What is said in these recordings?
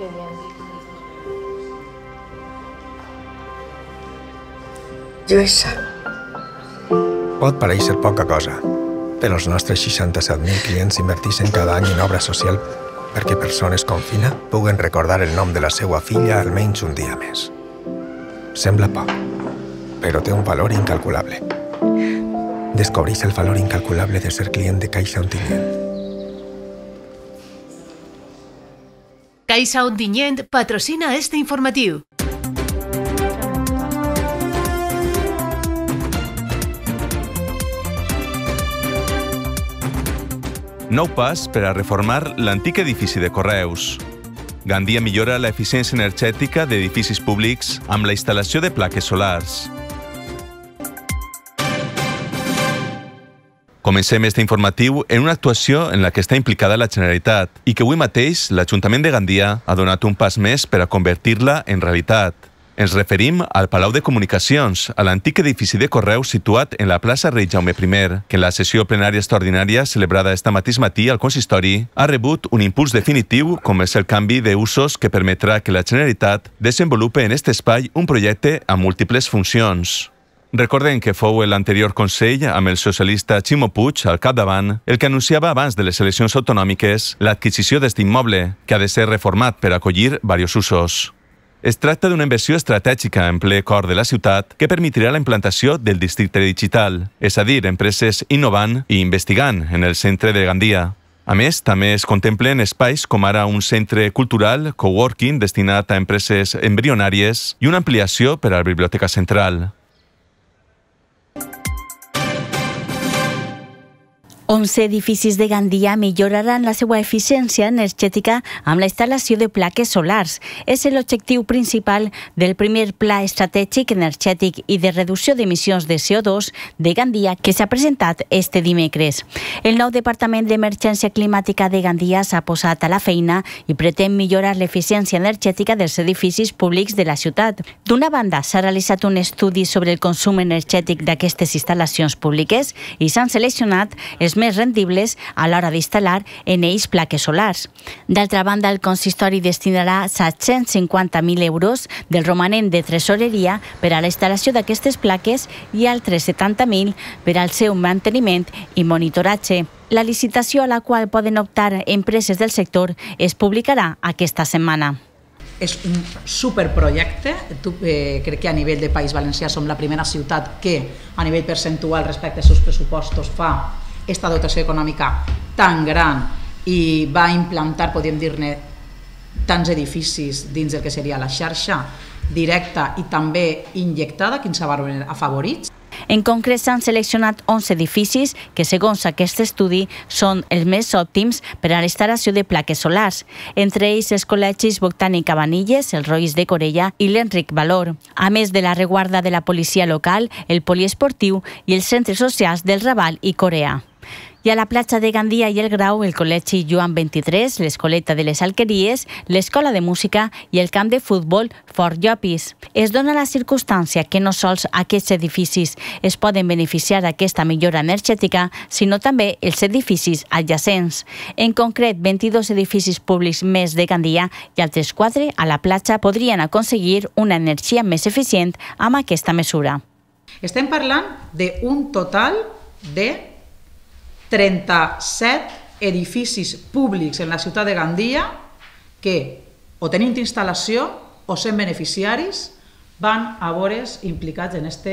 Union. Lluís. Pot pareixer poca cosa, però els nostres 67.000 clients inverteixen cada any en obra social perquè persones com Fina puguen recordar el nom de la seva filla almenys un dia més. Sembla poc, però té un valor incalculable. Descobreix el valor incalculable de ser client de Caixa Ontinyent. Caixa Ondinyent patrocina este informatiu. Nou pas per a reformar l'antic edifici de Correus. Gandia millora l'eficiència energètica d'edificis públics amb la instal·lació de plaques solars. Comencem este informatiu en una actuació en la que està implicada la Generalitat i que avui mateix l'Ajuntament de Gandia ha donat un pas més per a convertir-la en realitat. Ens referim al Palau de Comunicacions, a l'antic edifici de Correus situat en la plaça Rei Jaume I, que en la sessió plenària extraordinària celebrada esta mateix matí al consistori ha rebut un impuls definitiu com és el canvi d'usos que permetrà que la Generalitat desenvolupe en aquest espai un projecte amb múltiples funcions. Recordem que fou l'anterior Consell, amb el socialista Ximo Puig al capdavant, el que anunciava abans de les eleccions autonòmiques l'adquisició d'aquest immoble, que ha de ser reformat per acollir diversos usos. Es tracta d'una inversió estratègica en ple cor de la ciutat que permetrà la implantació del districte digital, és a dir, empreses innovant i investigant en el centre de Gandia. A més, també es contemplen espais com ara un centre cultural, coworking destinat a empreses embrionàries i una ampliació per a la Biblioteca Central. 11 edificis de Gandia milloraran la seva eficiència energètica amb la instal·lació de plaques solars. És l'objectiu principal del primer Pla Estratègic Energètic i de Reducció d'Emissions de CO2 de Gandia que s'ha presentat este dimecres. El nou Departament d'Emergència Climàtica de Gandia s'ha posat a la feina i pretén millorar l'eficiència energètica dels edificis públics de la ciutat. D'una banda, s'ha realitzat un estudi sobre el consum energètic d'aquestes instal·lacions públiques i s'han seleccionat els més rendibles a l'hora d'instal·lar en ells plaques solars. D'altra banda, el consistori destinarà 750.000 euros del romanent de tresoreria per a la instal·lació d'aquestes plaques i altres 70.000 per al seu manteniment i monitoratge. La licitació a la qual poden optar empreses del sector es publicarà aquesta setmana. És un superprojecte. Tu, eh, crec que a nivell de País Valencià som la primera ciutat que, a nivell percentual respecte als seus pressupostos, fa esta dotació econòmica tan gran i va implantar, podem dir-ne, tants edificis dins del que seria la xarxa directa i també injectada, quins se van afavorits, en concret, s'han seleccionat 11 edificis que, segons aquest estudi, són els més òptims per a l'instal·lació de plaques solars, entre ells els col·legis Botànic Cabanilles, el Rois de Corella i l'Enric Valor, a més de la reguarda de la policia local, el poliesportiu i els centres socials del Raval i Corea. I a la platja de Gandia i el Grau, el Col·legi Joan 23, l'Escoleta de les Alqueries, l'Escola de Música i el camp de futbol Fort Llopis. Es dona la circumstància que no sols aquests edificis es poden beneficiar d'aquesta millora energètica, sinó també els edificis adjacents. En concret, 22 edificis públics més de Gandia i altres 4 a la platja podrien aconseguir una energia més eficient amb aquesta mesura. Estem parlant d'un total de 37 edificis públics en la ciutat de Gandia que, o tenint instal·lació o sent beneficiaris, van a vores implicats en aquest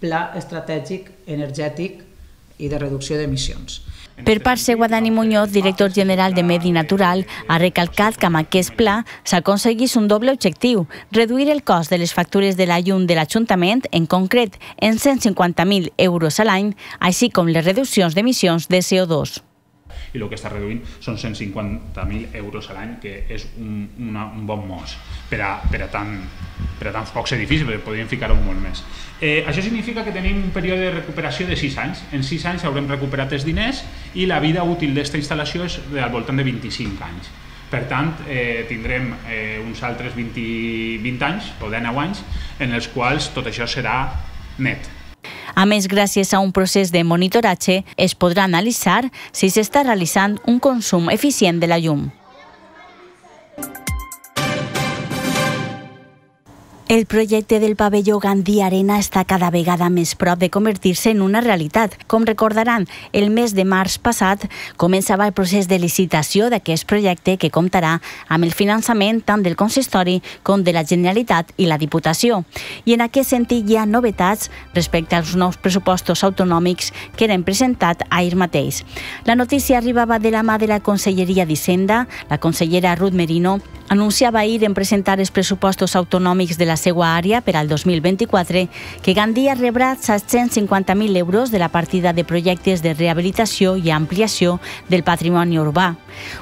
pla estratègic energètic i de reducció d'emissions. Per part seva, Dani Muñoz, director general de Medi Natural, ha recalcat que amb aquest pla s'aconseguís un doble objectiu, reduir el cost de les factures de la llum de l'Ajuntament, en concret en 150.000 euros a l'any, així com les reduccions d'emissions de CO2 i el que està reduint són 150.000 euros a l'any, que és un, una, un bon mos per a, per a tant però tampoc és difícil, perquè podríem ficar-ho molt més. Eh, això significa que tenim un període de recuperació de 6 anys. En 6 anys haurem recuperat els diners i la vida útil d'esta instal·lació és al voltant de 25 anys. Per tant, eh, tindrem eh, uns altres 20, 20 anys o 19 anys en els quals tot això serà net. A més, gràcies a un procés de monitoratge es podrà analitzar si s'està realitzant un consum eficient de la llum. El projecte del pavelló Gandhi Arena està cada vegada més prop de convertir-se en una realitat. Com recordaran, el mes de març passat començava el procés de licitació d'aquest projecte que comptarà amb el finançament tant del consistori com de la Generalitat i la Diputació. I en aquest sentit hi ha novetats respecte als nous pressupostos autonòmics que eren presentat ahir mateix. La notícia arribava de la mà de la Conselleria d'Hisenda. La consellera Ruth Merino anunciava ahir en presentar els pressupostos autonòmics de la seva àrea per al 2024, que Gandia rebrà 750.000 euros de la partida de projectes de rehabilitació i ampliació del patrimoni urbà.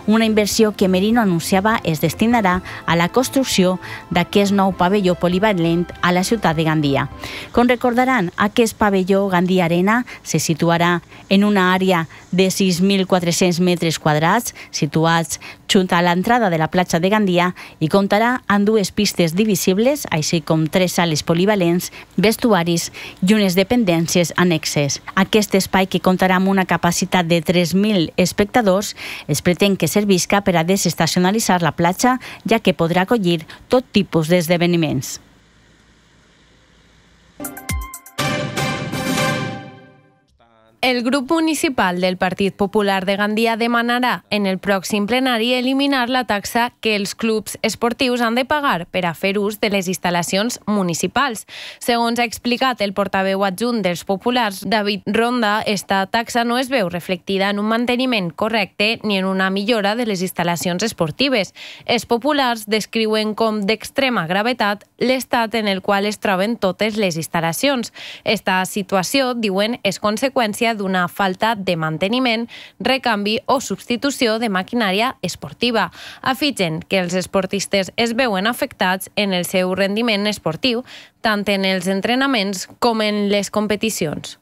Una inversió que Merino anunciava es destinarà a la construcció d'aquest nou pavelló polivalent a la ciutat de Gandia. Com recordaran, aquest pavelló Gandia Arena se situarà en una àrea de 6.400 metres quadrats, situats junta a l'entrada de la platja de Gandia i comptarà amb dues pistes divisibles, així com tres sales polivalents, vestuaris i unes dependències annexes. Aquest espai, que comptarà amb una capacitat de 3.000 espectadors, es pretén que servisca per a desestacionalitzar la platja, ja que podrà acollir tot tipus d'esdeveniments. El grup municipal del Partit Popular de Gandia demanarà en el pròxim plenari eliminar la taxa que els clubs esportius han de pagar per a fer ús de les instal·lacions municipals. Segons ha explicat el portaveu adjunt dels populars, David Ronda, esta taxa no es veu reflectida en un manteniment correcte ni en una millora de les instal·lacions esportives. Els populars descriuen com d'extrema gravetat l'estat en el qual es troben totes les instal·lacions. Esta situació, diuen, és conseqüència conseqüència d'una falta de manteniment, recanvi o substitució de maquinària esportiva, Afigen que els esportistes es veuen afectats en el seu rendiment esportiu, tant en els entrenaments com en les competicions.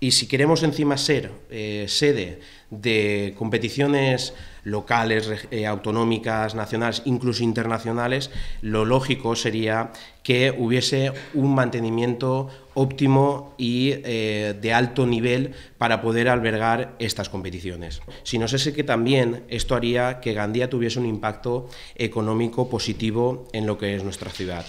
Y si queremos encima ser eh, sede de competiciones locales, eh, autonómicas, nacionales, incluso internacionales, lo lógico sería que hubiese un mantenimiento óptimo y eh, de alto nivel para poder albergar estas competiciones. Si no sé que también esto haría que Gandía tuviese un impacto económico positivo en lo que es nuestra ciudad.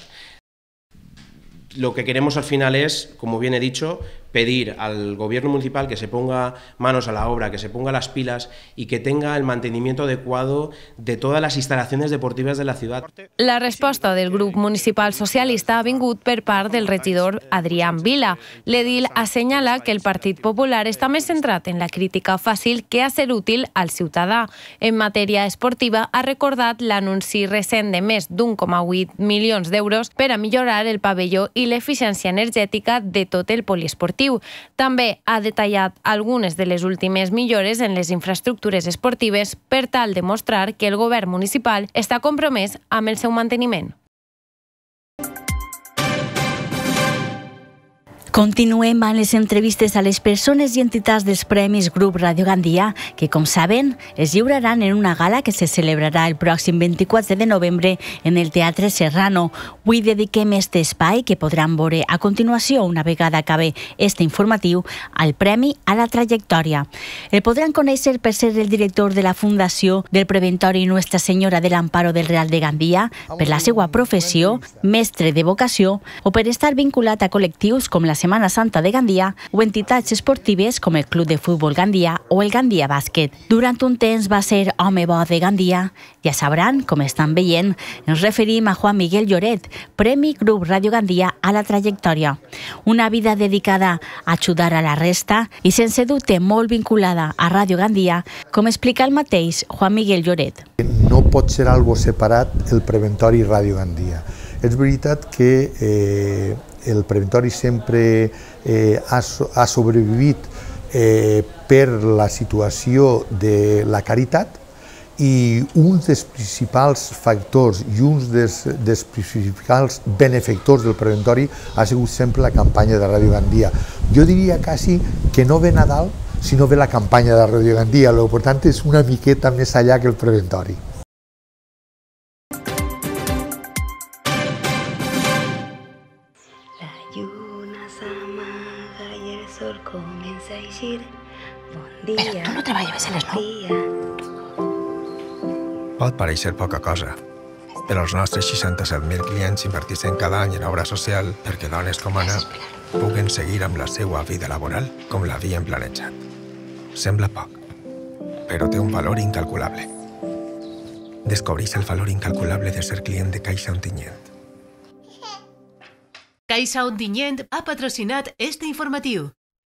Lo que queremos al final es, como bien he dicho, pedir al gobierno municipal que se ponga manos a la obra, que se ponga las pilas y que tenga el mantenimiento adecuado de todas las instalaciones deportivas de la ciudad. La respuesta del Grupo municipal socialista ha vingut per part del regidor Adrián Vila. L'Edil assenyala que el Partit Popular està més centrat en la crítica fàcil que a ser útil al ciutadà. En matèria esportiva ha recordat l'anunci recent de més d'1,8 milions d'euros per a millorar el pavelló i l'eficiència energètica de tot el poliesportiu esportiu. També ha detallat algunes de les últimes millores en les infraestructures esportives per tal de mostrar que el govern municipal està compromès amb el seu manteniment. Continuem amb les entrevistes a les persones i entitats dels Premis Grup Radio Gandia, que, com saben, es lliuraran en una gala que se celebrarà el pròxim 24 de novembre en el Teatre Serrano. Avui dediquem este espai, que podran veure a continuació, una vegada acabe este informatiu, al Premi a la Trajectòria. El podran conèixer per ser el director de la Fundació del Preventori Nuestra Senyora de l'Amparo del Real de Gandia, per la seva professió, mestre de vocació, o per estar vinculat a col·lectius com la Semana Santa de Gandia o entitats esportives com el Club de Futbol Gandia o el Gandia Bàsquet. Durant un temps va ser home bo de Gandia. Ja sabran, com estan veient, ens referim a Juan Miguel Lloret, Premi Grup Radio Gandia a la trajectòria. Una vida dedicada a ajudar a la resta i sense dubte molt vinculada a Radio Gandia, com explica el mateix Juan Miguel Lloret. No pot ser algo separat el preventori Radio Gandia. És veritat que eh, el preventori sempre eh, ha, ha sobrevivit eh, per la situació de la caritat i un dels principals factors i un dels, dels principals benefactors del preventori ha sigut sempre la campanya de Ràdio Gandia. Jo diria quasi que no ve Nadal, sinó ve la campanya de Ràdio Gandia. L'important és una miqueta més allà que el preventori. decir bon dia. Però tu no treballaves a les 9? Pot pareixer poca cosa, però els nostres 67.000 clients inverteixen cada any en obra social perquè dones com Anna puguen seguir amb la seva vida laboral com l'havien planejat. Sembla poc, però té un valor incalculable. Descobreix el valor incalculable de ser client de Caixa Ontinyent. Caixa Ontinyent ha patrocinat este informatiu.